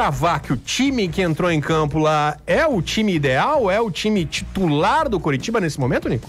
cravar que o time que entrou em campo lá é o time ideal? É o time titular do Coritiba nesse momento, Nico?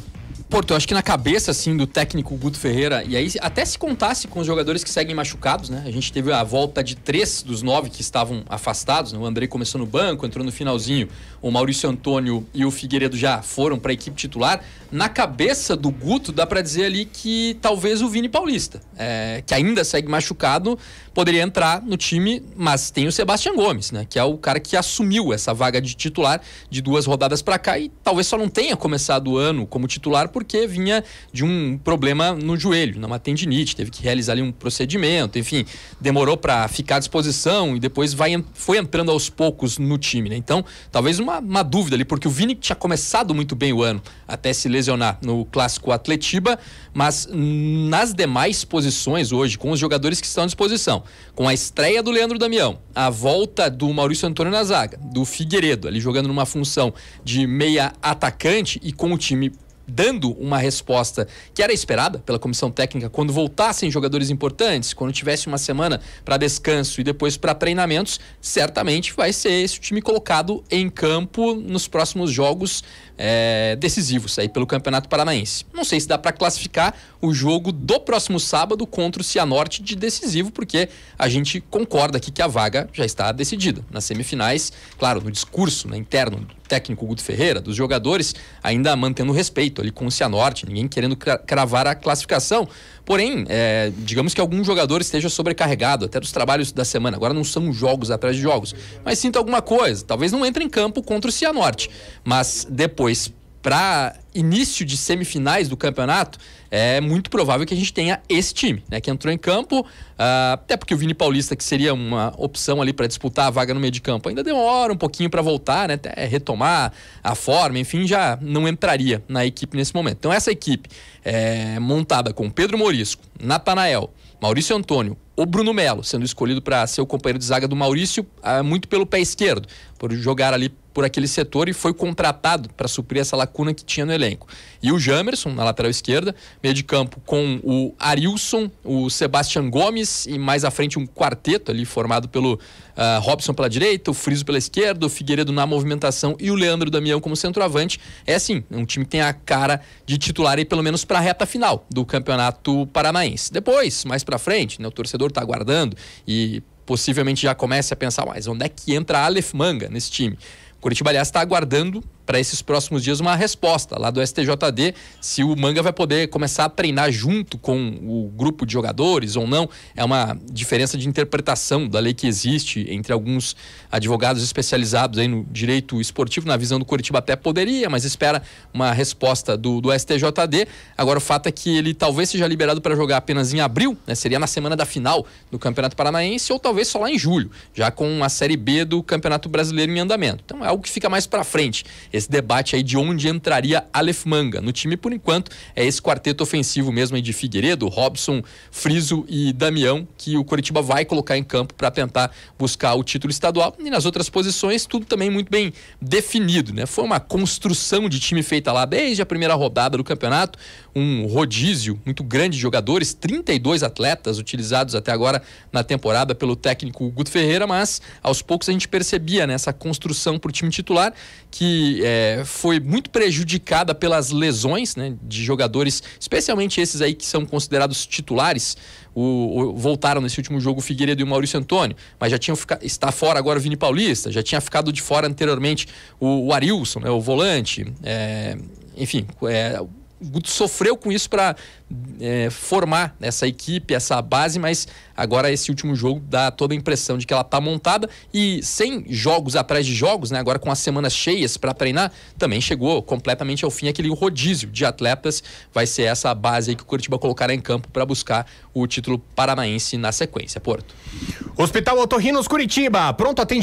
Porto, eu acho que na cabeça, assim, do técnico Guto Ferreira, e aí até se contasse com os jogadores que seguem machucados, né? A gente teve a volta de três dos nove que estavam afastados, né? O Andrei começou no banco, entrou no finalzinho, o Maurício Antônio e o Figueiredo já foram para a equipe titular. Na cabeça do Guto, dá para dizer ali que talvez o Vini Paulista, é, que ainda segue machucado, poderia entrar no time, mas tem o Sebastião Gomes, né? Que é o cara que assumiu essa vaga de titular de duas rodadas para cá e talvez só não tenha começado o ano como titular por porque vinha de um problema no joelho, numa tendinite, teve que realizar ali um procedimento, enfim, demorou para ficar à disposição e depois vai, foi entrando aos poucos no time, né? Então, talvez uma, uma dúvida ali, porque o Vini tinha começado muito bem o ano até se lesionar no clássico Atletiba, mas nas demais posições hoje, com os jogadores que estão à disposição, com a estreia do Leandro Damião, a volta do Maurício Antônio na zaga, do Figueiredo ali jogando numa função de meia atacante e com o time dando uma resposta que era esperada pela comissão técnica quando voltassem jogadores importantes, quando tivesse uma semana para descanso e depois para treinamentos, certamente vai ser esse time colocado em campo nos próximos jogos é, decisivos aí pelo Campeonato Paranaense. Não sei se dá para classificar o jogo do próximo sábado contra o Cianorte de decisivo, porque a gente concorda aqui que a vaga já está decidida. Nas semifinais, claro, no discurso né, interno do técnico Guto Ferreira, dos jogadores, ainda mantendo respeito ali com o Cianorte, ninguém querendo cravar a classificação. Porém, é, digamos que algum jogador esteja sobrecarregado até dos trabalhos da semana. Agora não são jogos atrás de jogos, mas sinta alguma coisa. Talvez não entre em campo contra o Cianorte, mas depois depois para início de semifinais do campeonato, é muito provável que a gente tenha esse time, né? Que entrou em campo, uh, até porque o Vini Paulista, que seria uma opção ali para disputar a vaga no meio de campo, ainda demora um pouquinho para voltar, né? Até retomar a forma, enfim, já não entraria na equipe nesse momento. Então, essa equipe é montada com Pedro Morisco, Natanael, Maurício Antônio, o Bruno Melo, sendo escolhido para ser o companheiro de zaga do Maurício, ah, muito pelo pé esquerdo por jogar ali por aquele setor e foi contratado para suprir essa lacuna que tinha no elenco. E o Jamerson, na lateral esquerda, meio de campo com o Arilson, o Sebastian Gomes e mais à frente um quarteto ali formado pelo uh, Robson pela direita, o Friso pela esquerda, o Figueiredo na movimentação e o Leandro Damião como centroavante. É sim, um time que tem a cara de titular aí pelo menos para a reta final do Campeonato Paranaense. Depois, mais para frente, né, o torcedor está aguardando e possivelmente já comece a pensar mais onde é que entra Aleph Manga nesse time. O Curitiba, aliás, está aguardando para esses próximos dias uma resposta lá do STJD se o Manga vai poder começar a treinar junto com o grupo de jogadores ou não. É uma diferença de interpretação da lei que existe entre alguns advogados especializados aí no direito esportivo. Na visão do Curitiba até poderia, mas espera uma resposta do, do STJD. Agora o fato é que ele talvez seja liberado para jogar apenas em abril, né? seria na semana da final do Campeonato Paranaense ou talvez só lá em julho, já com a Série B do Campeonato Brasileiro em andamento. Então é algo que fica mais para frente esse debate aí de onde entraria Aleph Manga. No time, por enquanto, é esse quarteto ofensivo mesmo aí de Figueiredo, Robson, Friso e Damião, que o Coritiba vai colocar em campo para tentar buscar o título estadual. E nas outras posições, tudo também muito bem definido, né? Foi uma construção de time feita lá desde a primeira rodada do campeonato, um rodízio muito grande de jogadores, 32 atletas utilizados até agora na temporada pelo técnico Guto Ferreira, mas aos poucos a gente percebia nessa né, construção para o time titular que é, foi muito prejudicada pelas lesões né, de jogadores, especialmente esses aí que são considerados titulares. O, o, voltaram nesse último jogo o Figueiredo e o Maurício Antônio, mas já tinham ficado. Está fora agora o Vini Paulista, já tinha ficado de fora anteriormente o, o Arilson, né, o volante. É, enfim, é, Guto sofreu com isso para é, formar essa equipe, essa base, mas agora esse último jogo dá toda a impressão de que ela está montada e sem jogos atrás de jogos, né, agora com as semanas cheias para treinar, também chegou completamente ao fim aquele rodízio de atletas. Vai ser essa base que o Curitiba colocará em campo para buscar o título paranaense na sequência. Porto. Hospital Otorrinos Curitiba, pronto atendimento